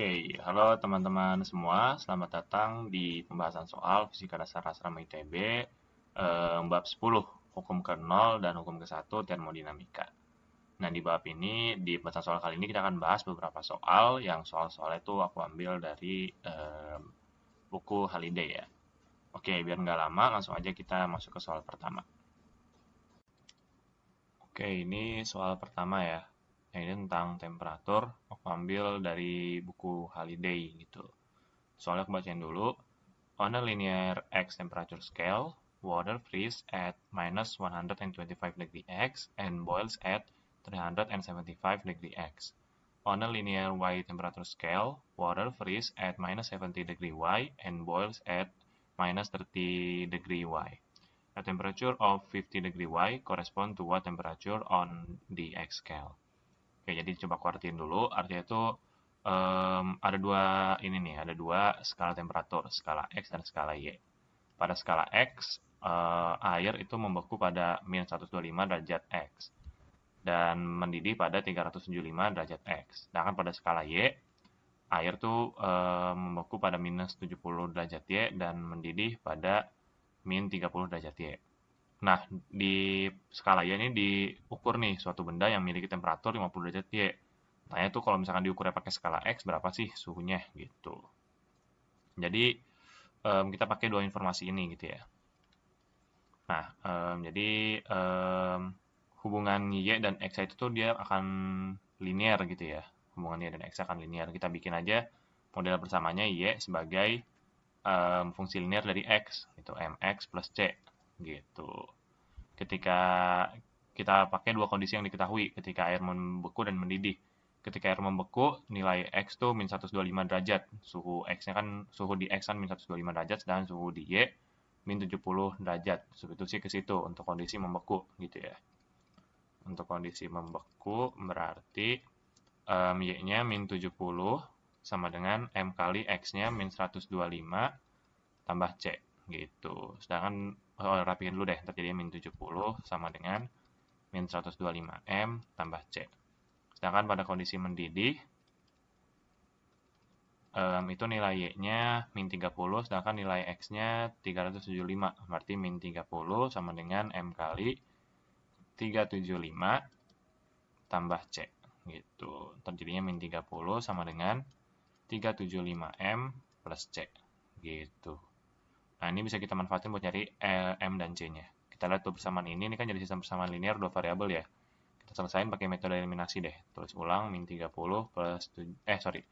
Oke, halo teman-teman semua, selamat datang di pembahasan soal Fisika Dasar Asrama ITB, eh, bab 10, hukum ke-0 dan hukum ke-1 termodinamika. Nah, di bab ini, di pembahasan soal kali ini kita akan bahas beberapa soal, yang soal soal itu aku ambil dari eh, buku Halide ya. Oke, biar nggak lama, langsung aja kita masuk ke soal pertama. Oke, ini soal pertama ya ini tentang temperatur aku ambil dari buku Halliday gitu soalnya aku bacain dulu on a linear x temperature scale water freezes at minus 125 degree x and boils at 375 degree x on a linear y temperature scale water freezes at minus 70 degree y and boils at minus 30 degree y a temperature of 50 degree y corresponds to what temperature on the x scale Oke, jadi coba kuartin dulu. Artinya itu um, ada dua ini nih, ada dua skala temperatur, skala X dan skala Y. Pada skala X, uh, air itu membeku pada minus 125 derajat X dan mendidih pada 375 derajat X. Sedangkan pada skala Y, air itu eh, membeku pada minus 70 derajat Y dan mendidih pada min 30 derajat Y. Nah, di skala Y ini diukur nih suatu benda yang memiliki temperatur 50 derajat Y. Tanya nah, tuh kalau misalkan diukurnya pakai skala X, berapa sih suhunya gitu. Jadi, um, kita pakai dua informasi ini gitu ya. Nah, um, jadi um, hubungan Y dan X itu tuh dia akan linear gitu ya. Hubungan Y dan X akan linear. Kita bikin aja model bersamanya Y sebagai um, fungsi linear dari X, itu MX plus C gitu. Ketika kita pakai dua kondisi yang diketahui ketika air membeku dan mendidih. Ketika air membeku, nilai X itu min 125 derajat. Suhu X-nya kan, suhu di X kan min 125 derajat, sedangkan suhu di Y min 70 derajat. Substitusi ke situ untuk kondisi membeku gitu ya. Untuk kondisi membeku berarti um, Y-nya min 70 sama dengan M kali X-nya min 125 tambah C gitu. Sedangkan oh, rapiin dulu deh, terjadi min 70 sama dengan min 125M tambah C. Sedangkan pada kondisi mendidih, um, itu nilai Y-nya min 30, sedangkan nilai X-nya 375. Berarti min 30 sama dengan M kali 375 tambah C. Gitu. Terjadinya min 30 sama dengan 375M plus C. Gitu. Nah, ini bisa kita manfaatin buat nyari eh, M dan C-nya. Kita lihat tuh persamaan ini, ini kan jadi sistem persamaan linear dua variabel ya. Kita selesaikan pakai metode eliminasi deh. Tulis ulang, min 30 plus, 7, eh sorry,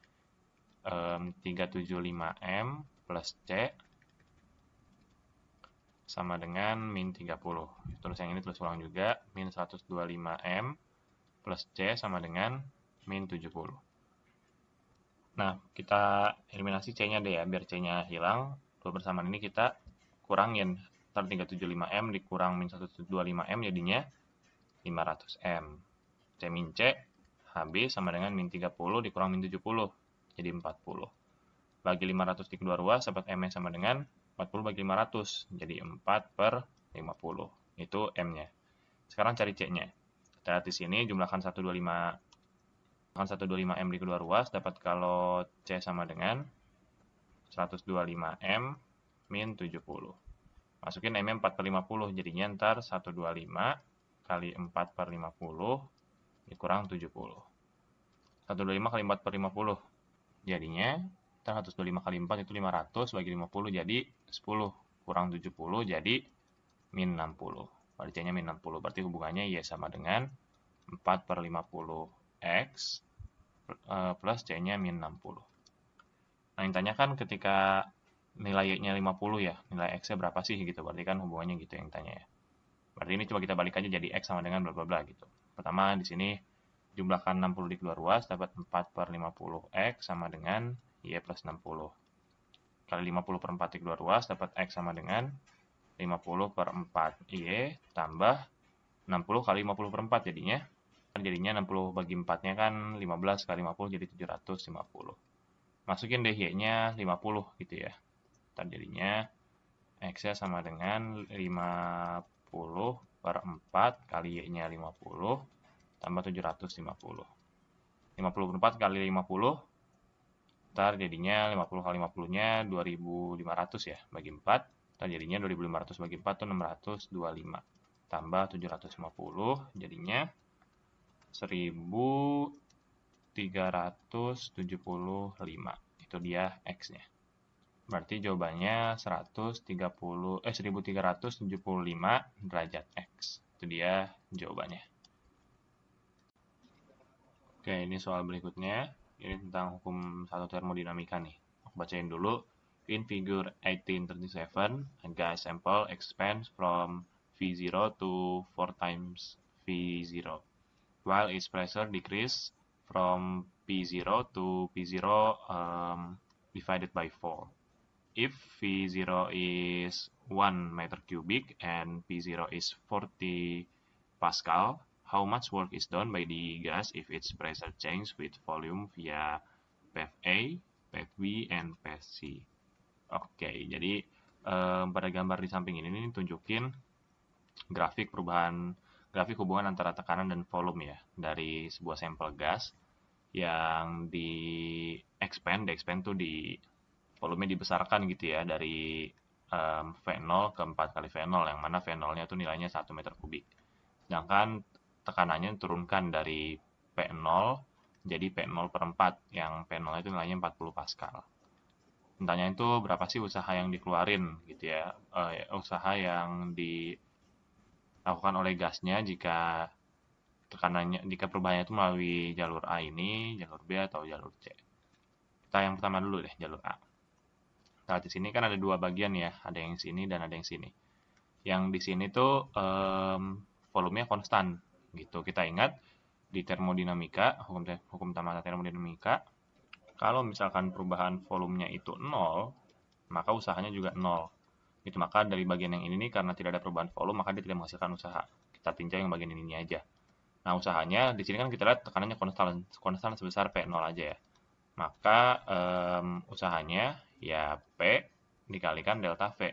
um, 375M plus C sama dengan min 30. Terus yang ini tulis ulang juga, min 125M plus C sama dengan min 70. Nah, kita eliminasi C-nya deh ya, biar C-nya hilang kebersamaan ini kita kurangin. 375M dikurang min 125M jadinya 500M. C min C, habis sama dengan min 30 dikurang min 70, jadi 40. Bagi 500 dikali 2 ruas, dapat m sama dengan 40 bagi 500, jadi 4 per 50. Itu M-nya. Sekarang cari C-nya. Kita lihat di sini, jumlahkan 125 125M di kedua ruas, dapat kalau C sama dengan 125M min 70. Masukin m 4 per 50, jadinya ntar 125 kali 4 per 50 dikurang 70. 125 kali 4 per 50, jadinya 125 kali 4 itu 500, bagi 50 jadi 10, kurang 70 jadi min 60. Balikannya min 60, berarti hubungannya Y sama dengan 4 per 50 X eh, plus C-nya min 60. Nah, yang tanya kan ketika nilai Y-nya 50 ya, nilai X-nya berapa sih gitu, berarti kan hubungannya gitu yang tanya ya. Berarti ini coba kita balik aja jadi X sama dengan bla bla bla gitu. Pertama di sini jumlahkan 60 di keluar ruas, dapat 4 per 50 X sama dengan Y plus 60. Kali 50 per 4 di keluar ruas, dapat X sama dengan 50 per 4 Y tambah 60 kali 50 per 4 jadinya. Kan Jadinya 60 bagi 4-nya kan 15 kali 50 jadi 750 masukin deh Y-nya 50 gitu ya. terjadinya jadinya X-nya sama dengan 50 per 4 kali Y-nya 50 tambah 750. 50 per 4 kali 50, ntar jadinya 50 kali 50-nya 2500 ya, bagi 4. Ntar jadinya 2500 bagi 4 itu 625. Tambah 750, jadinya 1000 375. Itu dia X-nya. Berarti jawabannya 130 eh 1375 derajat X. Itu dia jawabannya. Oke, ini soal berikutnya. Ini tentang hukum satu termodinamika nih. Aku bacain dulu. In figure 1837, a gas sample expands from V0 to 4 times V0, while its pressure decreases from P0 to P0 um, divided by 4. If V0 is 1 meter cubic and P0 is 40 Pascal, how much work is done by the gas if its pressure changes with volume via path A, path B, and path C. Oke, okay, jadi um, pada gambar di samping ini, ini tunjukin grafik perubahan grafik hubungan antara tekanan dan volume ya dari sebuah sampel gas yang di expand, di expand tuh di volume dibesarkan gitu ya dari um, V0 ke 4 kali V0 yang mana V0-nya tuh nilainya 1 meter kubik. Sedangkan tekanannya turunkan dari P0 jadi P0 per 4 yang P0 itu nilainya 40 Pascal. Tentanya itu berapa sih usaha yang dikeluarin gitu ya, uh, usaha yang di lakukan oleh gasnya jika tekanannya jika perubahannya itu melalui jalur A ini, jalur B atau jalur C. Kita yang pertama dulu deh, jalur A. Nah, di sini kan ada dua bagian ya, ada yang sini dan ada yang sini. Yang di sini tuh um, volumenya konstan gitu. Kita ingat di termodinamika, hukum hukum utama termodinamika, kalau misalkan perubahan volumenya itu nol, maka usahanya juga nol itu maka dari bagian yang ini nih, karena tidak ada perubahan volume, maka dia tidak menghasilkan usaha. Kita tinjau yang bagian ini aja. Nah, usahanya, di sini kan kita lihat tekanannya konstan, konstan sebesar P0 aja ya. Maka, um, usahanya, ya P dikalikan delta V.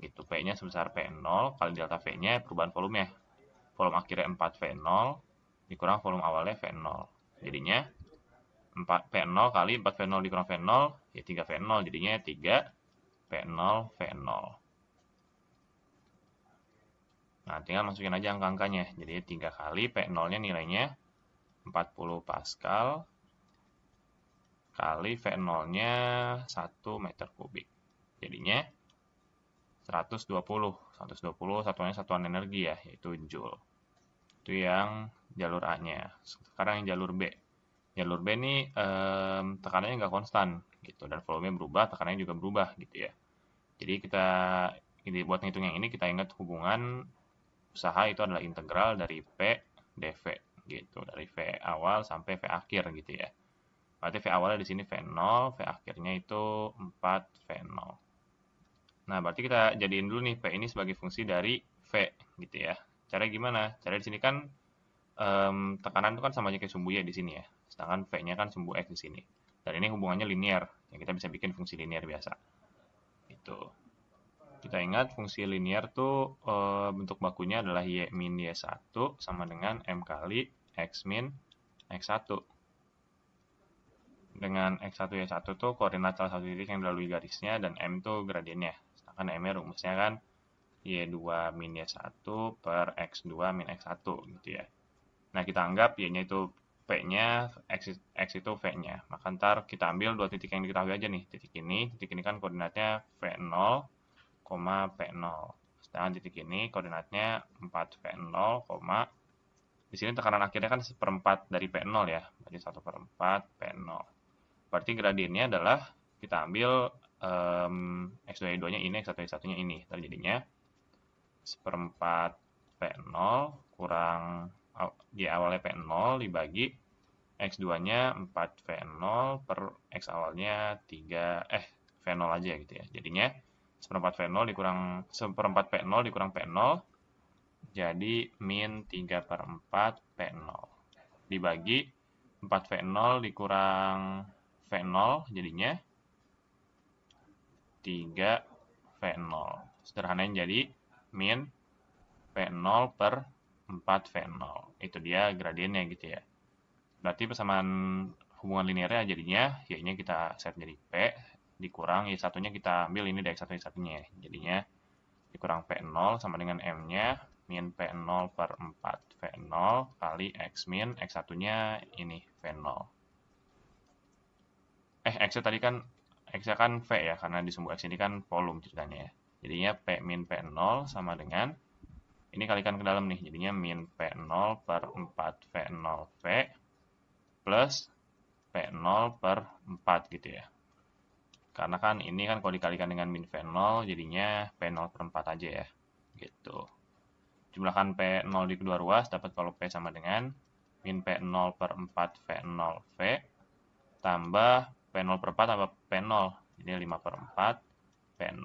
Gitu, P-nya sebesar P0 kali delta V-nya perubahan volume ya. Volume akhirnya 4V0 dikurang volume awalnya V0. Jadinya, 4 V0 kali 4 V0 dikurang V0, ya 3 V0, jadinya 3 v 0 v 0 Nah, tinggal masukin aja angka-angkanya. Jadi 3 kali v 0 nya nilainya 40 Pascal kali V0-nya 1 meter kubik. Jadinya 120. 120 satuannya satuan energi ya, yaitu Joule. Itu yang jalur A-nya. Sekarang yang jalur B. Jalur B ini eh, tekanannya nggak konstan gitu dan volume berubah, tekanannya juga berubah gitu ya. Jadi kita ini buat ngitung yang ini kita ingat hubungan usaha itu adalah integral dari P dV gitu dari V awal sampai V akhir gitu ya. Berarti V awalnya di sini V0, V akhirnya itu 4 V0. Nah, berarti kita jadiin dulu nih v ini sebagai fungsi dari V gitu ya. Cara gimana? Cara di sini kan um, tekanan itu kan sama aja kayak sumbu ya di sini ya. Sedangkan V-nya kan sumbu X di sini. Dan ini hubungannya linear, yang kita bisa bikin fungsi linear biasa. Itu. Kita ingat fungsi linear tuh e, bentuk bakunya adalah y min y1 sama dengan m kali x min x1. Dengan x1 y1 tuh koordinat salah satu titik yang dilalui garisnya dan m tuh gradiennya. Sedangkan m-nya rumusnya kan y2 min y1 per x2 min x1 gitu ya. Nah, kita anggap y-nya itu P-nya, X, X itu V-nya. Maka ntar kita ambil dua titik yang diketahui aja nih. Titik ini, titik ini kan koordinatnya V0 P0. Sedangkan titik ini koordinatnya 4 P0, di sini tekanan akhirnya kan seperempat dari P0 ya. Berarti 1 per 4 P0. Berarti gradiennya adalah kita ambil um, X2 Y2 nya ini, X1 Y1 nya ini. Terjadinya seperempat P0 kurang di awalnya P0 dibagi X2 nya 4 V0 per X awalnya 3 eh V0 aja gitu ya jadinya seperempat V0 dikurang seperempat P0 dikurang P0 jadi min 3 per 4 P0 dibagi 4 V0 dikurang V0 jadinya 3 V0 sederhananya jadi min P0 per 4 V0 itu dia gradiennya gitu ya berarti persamaan hubungan linearnya jadinya y-nya kita set jadi P dikurang Y1-nya kita ambil ini dari X1 Y1-nya. Jadinya dikurang P0 sama dengan M-nya min P0 per 4 V0 kali X min X1-nya ini V0. Eh, X-nya tadi kan X-nya kan V ya, karena di sumbu X ini kan volume ceritanya ya. Jadinya P min P0 sama dengan, ini kalikan ke dalam nih, jadinya min P0 per 4 V0 V plus P0 per 4 gitu ya karena kan ini kan kalau dikalikan dengan min V0 jadinya P0 per 4 aja ya gitu jumlahkan P0 di kedua ruas dapat kalau P sama dengan min P0 per 4 V0 V tambah P0 per 4 tambah P0 jadi 5 per 4 P0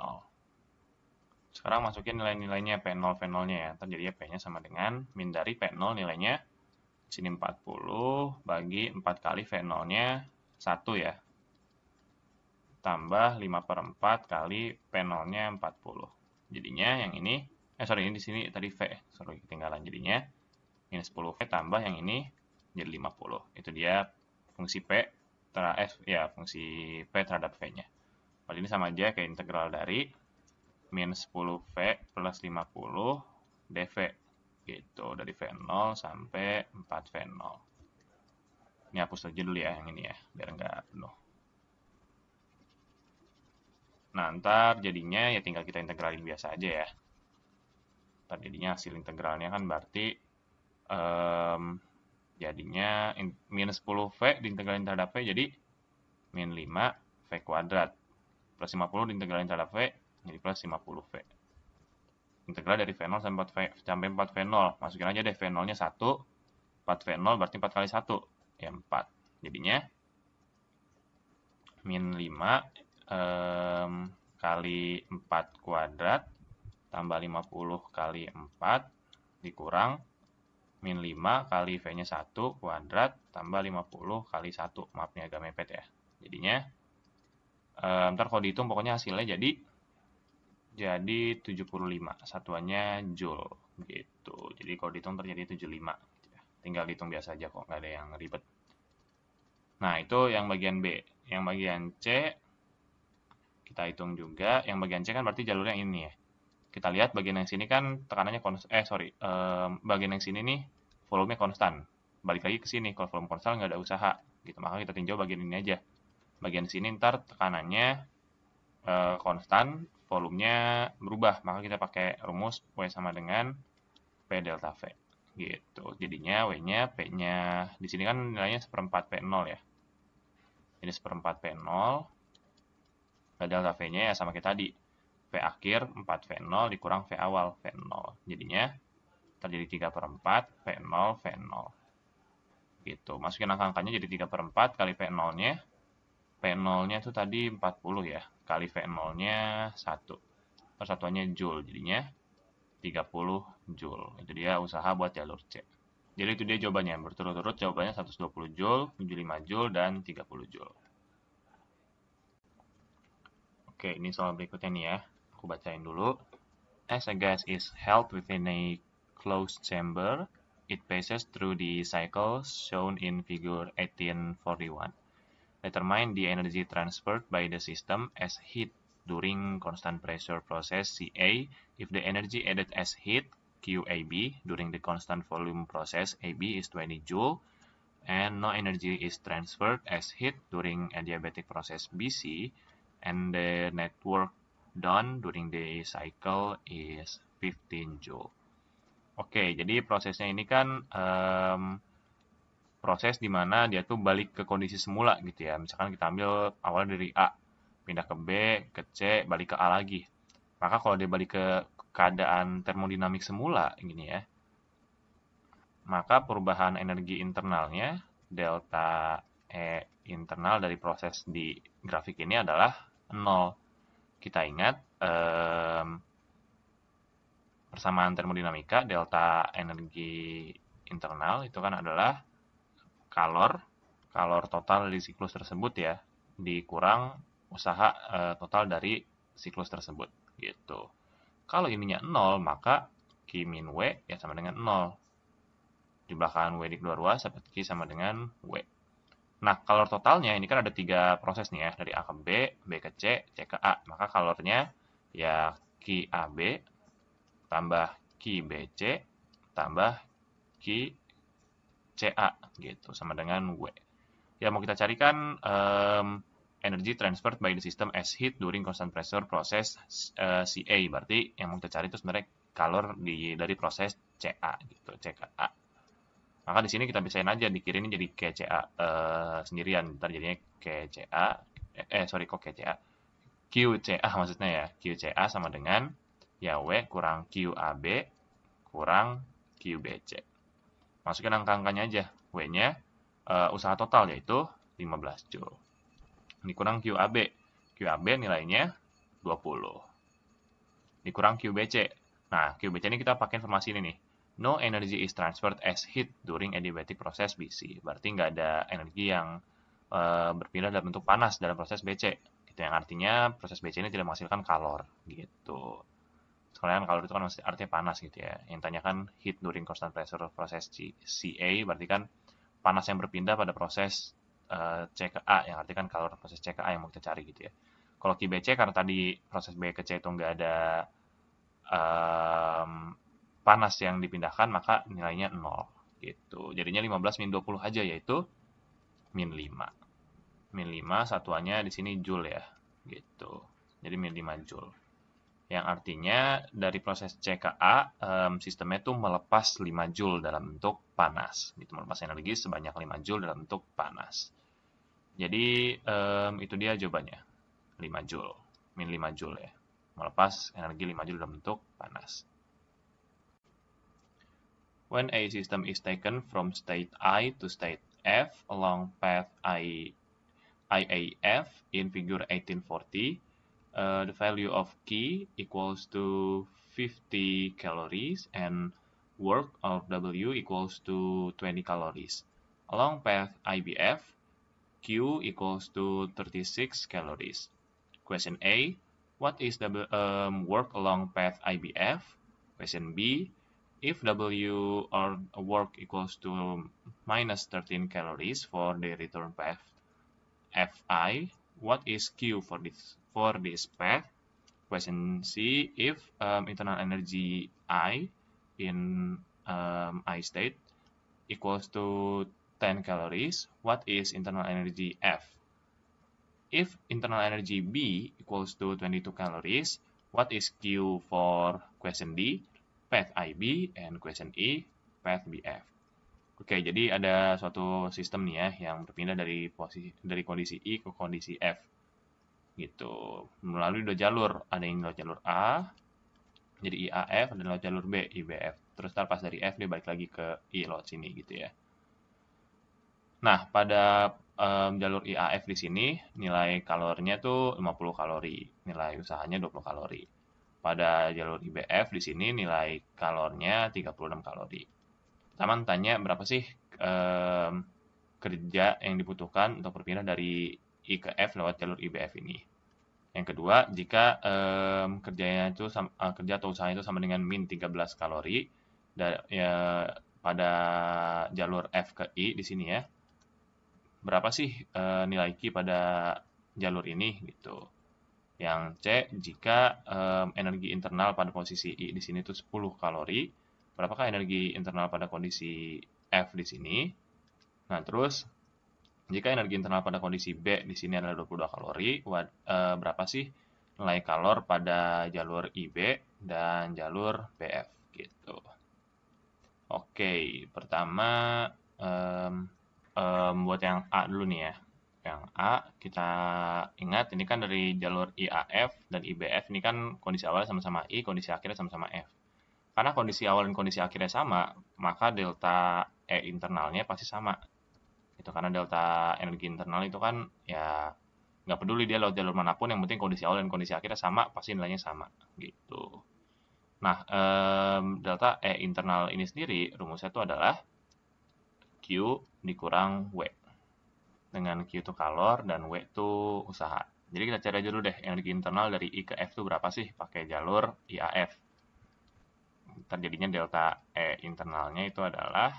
sekarang masukin nilai-nilainya P0 V0 nya ya terjadi P nya sama dengan min dari P0 nilainya sini 40 bagi 4 kali V0 nya 1 ya tambah 5 per 4 kali nya 40. Jadinya yang ini, eh sorry ini di sini tadi V, sorry ketinggalan jadinya. Ini 10V tambah yang ini jadi 50. Itu dia fungsi P terhadap, eh, ya fungsi P terhadap V-nya. Padahal ini sama aja kayak integral dari minus 10V plus 50 dV. Gitu, dari V0 sampai 4V0. Ini hapus aja dulu ya yang ini ya, biar nggak penuh. Nah, ntar jadinya ya tinggal kita integralin biasa aja ya. Ntar jadinya hasil integralnya kan berarti um, jadinya in, minus 10V diintegralin terhadap V jadi min 5 V kuadrat. Plus 50 diintegralin terhadap V jadi plus 50 V. Integral dari V0 sampai 4V, sampai 4 V0. Masukin aja deh V0-nya 1, 4 V0 berarti 4 kali 1, ya 4. Jadinya min 5 um, kali 4 kuadrat tambah 50 kali 4 dikurang min 5 kali V-nya 1 kuadrat tambah 50 kali 1. Maaf nih agak mepet ya. Jadinya, um, ntar kalau dihitung pokoknya hasilnya jadi jadi 75. Satuannya Joule gitu. Jadi kalau dihitung terjadi 75. Gitu ya. Tinggal dihitung biasa aja kok, nggak ada yang ribet. Nah, itu yang bagian B. Yang bagian C, kita hitung juga yang bagian C kan berarti jalurnya ini ya kita lihat bagian yang sini kan tekanannya eh sorry um, bagian yang sini nih volumenya konstan balik lagi ke sini kalau volume konstan nggak ada usaha gitu maka kita tinjau bagian ini aja bagian sini ntar tekanannya uh, konstan volumenya berubah maka kita pakai rumus W sama dengan P delta V gitu jadinya W-nya P-nya di sini kan nilainya seperempat P0 ya ini seperempat P0 V delta V-nya ya sama kayak tadi. V akhir 4 V0 dikurang V awal V0. Jadinya terjadi 3 per 4 V0 V0. Gitu. Masukin angka-angkanya jadi 3 per 4 kali V0-nya. V0-nya itu tadi 40 ya. Kali V0-nya 1. Persatuannya Joule. Jadinya 30 Joule. Itu dia usaha buat jalur C. Jadi itu dia jawabannya. Berturut-turut jawabannya 120 Joule, 75 Joule, dan 30 Joule. Oke, ini soal berikutnya nih ya. Aku bacain dulu. As a gas is held within a closed chamber, it passes through the cycle shown in figure 1841. Determine the energy transferred by the system as heat during constant pressure process CA if the energy added as heat QAB during the constant volume process AB is 20 joule and no energy is transferred as heat during adiabatic process BC and the network done during the cycle is 15 joule. Oke, jadi prosesnya ini kan um, proses dimana dia tuh balik ke kondisi semula gitu ya. Misalkan kita ambil awal dari A, pindah ke B, ke C, balik ke A lagi. Maka kalau dia balik ke keadaan termodinamik semula gini ya, maka perubahan energi internalnya delta E internal dari proses di grafik ini adalah 0. Kita ingat um, persamaan termodinamika delta energi internal itu kan adalah kalor, kalor total di siklus tersebut ya, dikurang usaha uh, total dari siklus tersebut gitu. Kalau ininya 0 maka Q min W ya sama dengan 0. Di belakang W di ruas seperti Q sama dengan W Nah, kalor totalnya ini kan ada tiga proses nih ya, dari A ke B, B ke C, C ke A. Maka kalornya ya QAB tambah QBC tambah QCA gitu, sama dengan W. Ya, mau kita carikan um, energy transferred by the system as heat during constant pressure proses uh, eh, CA. Berarti yang mau kita cari itu sebenarnya kalor di, dari proses CA gitu, C ke A maka di sini kita bisain aja ini jadi KCA uh, sendirian. Ntar jadinya KCA, eh sorry kok KCA, QCA maksudnya ya. QCA sama dengan ya W kurang QAB kurang QBC. Masukin angka-angkanya aja. W-nya uh, usaha total yaitu 15 Ini Dikurang QAB. QAB nilainya 20. Dikurang QBC. Nah, QBC ini kita pakai informasi ini nih no energy is transferred as heat during adiabatic process BC. Berarti nggak ada energi yang uh, berpindah dalam bentuk panas dalam proses BC. Itu yang artinya proses BC ini tidak menghasilkan kalor gitu. Sekalian kalor itu kan artinya panas gitu ya. Yang tanyakan heat during constant pressure proses CA berarti kan panas yang berpindah pada proses uh, C yang artinya kan kalor proses C yang mau kita cari gitu ya. Kalau QBC karena tadi proses B ke C itu nggak ada um, panas yang dipindahkan maka nilainya 0 gitu. Jadinya 15 min 20 aja yaitu min 5. Min 5 satuannya di sini joule ya gitu. Jadi min 5 joule. Yang artinya dari proses CKA sistemnya itu melepas 5 joule dalam bentuk panas. Gitu melepas energi sebanyak 5 joule dalam bentuk panas. Jadi itu dia jawabannya. 5 joule. Min 5 joule ya. Melepas energi 5 joule dalam bentuk panas. When a system is taken from state I to state F along path I, IAF in figure 1840, uh, the value of K equals to 50 calories and work of W equals to 20 calories. Along path IBF, Q equals to 36 calories. Question A, what is the um, work along path IBF? Question B, if W or work equals to minus 13 calories for the return path Fi, what is Q for this for this path? Question C, if um, internal energy I in um, I state equals to 10 calories, what is internal energy F? If internal energy B equals to 22 calories, what is Q for question D? path IB and question E path BF. Oke, jadi ada suatu sistem nih ya yang berpindah dari posisi dari kondisi I ke kondisi F. Gitu. Melalui dua jalur, ada yang lewat jalur A, jadi IAF dan lewat jalur B IBF. Terus tar pas dari F dia balik lagi ke I lewat sini gitu ya. Nah, pada um, jalur IAF di sini nilai kalorinya tuh 50 kalori, nilai usahanya 20 kalori. Pada jalur IBF di sini nilai kalornya 36 kalori. Taman tanya berapa sih um, kerja yang dibutuhkan untuk berpindah dari I ke F lewat jalur IBF ini. Yang kedua, jika um, kerjanya itu sama, uh, eh, kerja atau usaha itu sama dengan min 13 kalori ya, pada jalur F ke I di sini ya. Berapa sih uh, nilai Q pada jalur ini gitu. Yang C, jika um, energi internal pada posisi I di sini itu 10 kalori, berapakah energi internal pada kondisi F di sini? Nah, terus jika energi internal pada kondisi B di sini adalah 22 kalori, wad, uh, berapa sih nilai kalor pada jalur IB dan jalur BF gitu. Oke, pertama um, um, buat yang A dulu nih ya yang A kita ingat ini kan dari jalur IAF dan IBF ini kan kondisi awal sama-sama I, kondisi akhirnya sama-sama F. Karena kondisi awal dan kondisi akhirnya sama, maka delta E internalnya pasti sama. Itu karena delta energi internal itu kan ya nggak peduli dia lewat jalur manapun, yang penting kondisi awal dan kondisi akhirnya sama, pasti nilainya sama gitu. Nah, um, delta E internal ini sendiri rumusnya itu adalah Q dikurang W dengan Q itu kalor dan W itu usaha. Jadi kita cari aja dulu deh energi internal dari I ke F itu berapa sih pakai jalur IAF. Terjadinya delta E internalnya itu adalah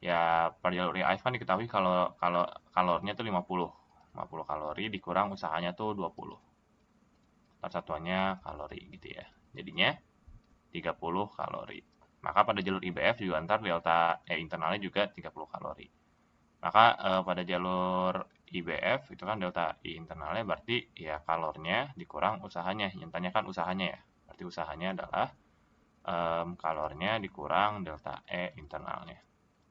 ya per jalur IAF kan diketahui kalau kalau kalornya itu 50. 50 kalori dikurang usahanya tuh 20. Persatuannya kalori gitu ya. Jadinya 30 kalori. Maka pada jalur IBF juga antar delta E internalnya juga 30 kalori. Maka eh, pada jalur IBF itu kan delta I internalnya berarti ya kalornya dikurang usahanya. Yang tanya kan usahanya ya. Berarti usahanya adalah um, kalornya dikurang delta E internalnya.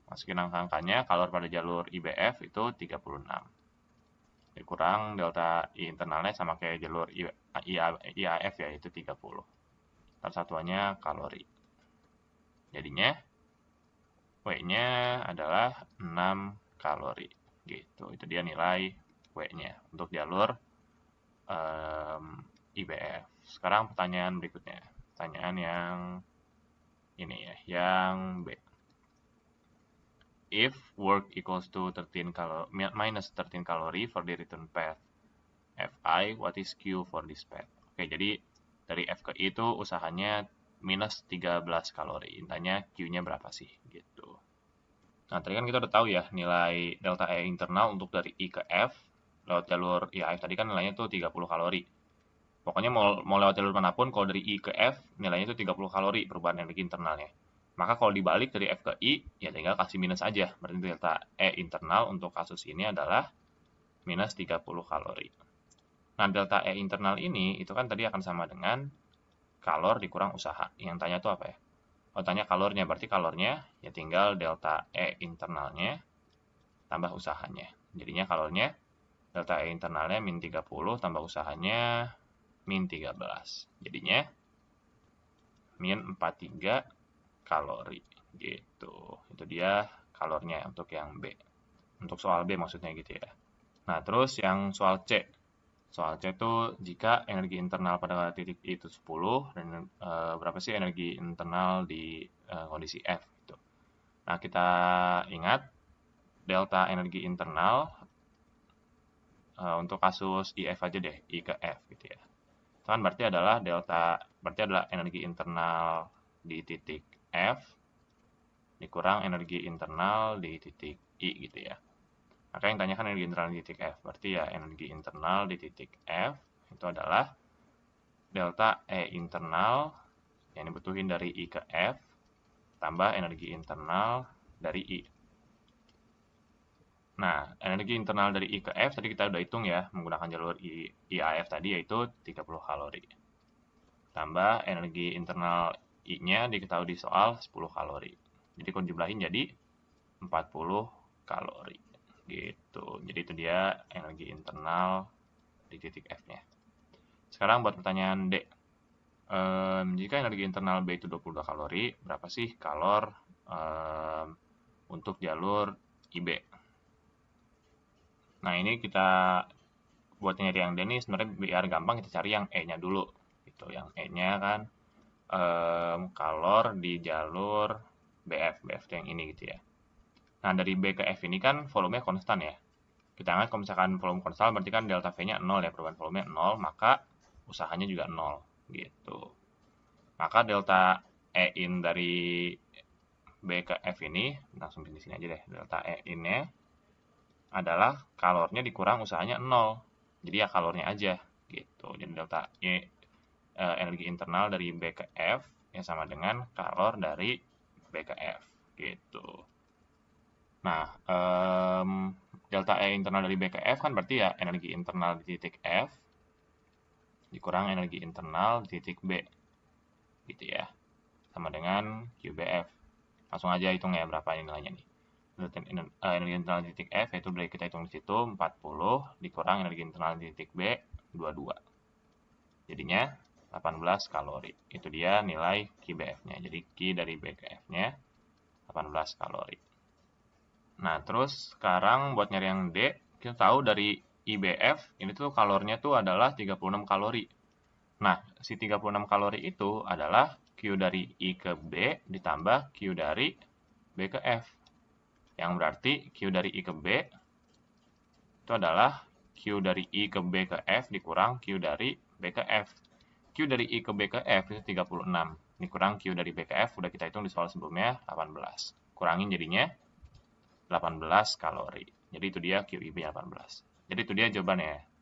Masukin angka-angkanya, kalor pada jalur IBF itu 36. Dikurang delta I internalnya sama kayak jalur IAF ya, itu 30. Dan satuannya kalori. Jadinya, W-nya adalah 6 kalori gitu itu dia nilai W-nya untuk jalur um, IBF sekarang pertanyaan berikutnya pertanyaan yang ini ya yang B if work equals to 13 minus 13 kalori for the return path Fi what is Q for this path oke jadi dari F ke I itu usahanya minus 13 kalori. Intinya Q-nya berapa sih? Gitu. Nah, tadi kan kita udah tahu ya nilai delta E internal untuk dari I ke F lewat jalur IAF tadi kan nilainya tuh 30 kalori. Pokoknya mau, mau lewat jalur manapun kalau dari I ke F nilainya itu 30 kalori perubahan energi internalnya. Maka kalau dibalik dari F ke I ya tinggal kasih minus aja. Berarti delta E internal untuk kasus ini adalah minus 30 kalori. Nah, delta E internal ini itu kan tadi akan sama dengan kalor dikurang usaha. Yang tanya tuh apa ya? Oh, tanya kalornya, berarti kalornya ya tinggal delta E internalnya tambah usahanya. Jadinya kalornya delta E internalnya min 30 tambah usahanya min 13. Jadinya min 43 kalori gitu. Itu dia kalornya untuk yang B. Untuk soal B maksudnya gitu ya. Nah, terus yang soal C. Soal C itu jika energi internal pada titik I itu 10 dan e, berapa sih energi internal di e, kondisi F gitu. Nah, kita ingat delta energi internal e, untuk kasus IF aja deh, I ke F gitu ya. Itu kan berarti adalah delta berarti adalah energi internal di titik F dikurang energi internal di titik I gitu ya. Maka yang tanyakan energi internal di titik F. Berarti ya energi internal di titik F itu adalah delta E internal yang dibutuhin dari I ke F tambah energi internal dari I. Nah, energi internal dari I ke F tadi kita udah hitung ya, menggunakan jalur I, IAF tadi yaitu 30 kalori. Tambah energi internal I-nya diketahui di soal 10 kalori. Jadi kalau jumlahin jadi 40 kalori gitu jadi itu dia energi internal di titik F nya sekarang buat pertanyaan D um, jika energi internal B itu 22 kalori berapa sih kalor um, untuk jalur IB nah ini kita buat nyari yang D ini sebenarnya biar gampang kita cari yang E nya dulu gitu yang E nya kan um, kalor di jalur BF BF yang ini gitu ya Nah, dari B ke F ini kan volumenya konstan ya. Kita anggap kalau misalkan volume konstan berarti kan delta V-nya 0 ya, perubahan volumenya 0, maka usahanya juga 0 gitu. Maka delta E in dari B ke F ini, langsung di sini aja deh, delta E in-nya adalah kalornya dikurang usahanya 0. Jadi ya kalornya aja gitu. Jadi delta E, e energi internal dari B ke F yang sama dengan kalor dari B ke F gitu. Nah, um, delta E internal dari B ke F kan berarti ya energi internal di titik F dikurang energi internal di titik B. Gitu ya. Sama dengan QBF. Langsung aja hitung ya berapa ini nilainya nih. Energi eh, internal di titik F yaitu dari kita hitung di situ 40 dikurang energi internal di titik B 22. Jadinya 18 kalori. Itu dia nilai QBF-nya. Jadi Q dari B ke F-nya 18 kalori. Nah, terus sekarang buat nyari yang D, kita tahu dari IBF, ini tuh kalornya tuh adalah 36 kalori. Nah, si 36 kalori itu adalah Q dari I ke B ditambah Q dari B ke F. Yang berarti Q dari I ke B itu adalah Q dari I ke B ke F dikurang Q dari B ke F. Q dari I ke B ke F itu 36. Ini kurang Q dari B ke F, udah kita hitung di soal sebelumnya, 18. Kurangin jadinya 18 kalori. Jadi itu dia QIB e 18. Jadi itu dia jawabannya.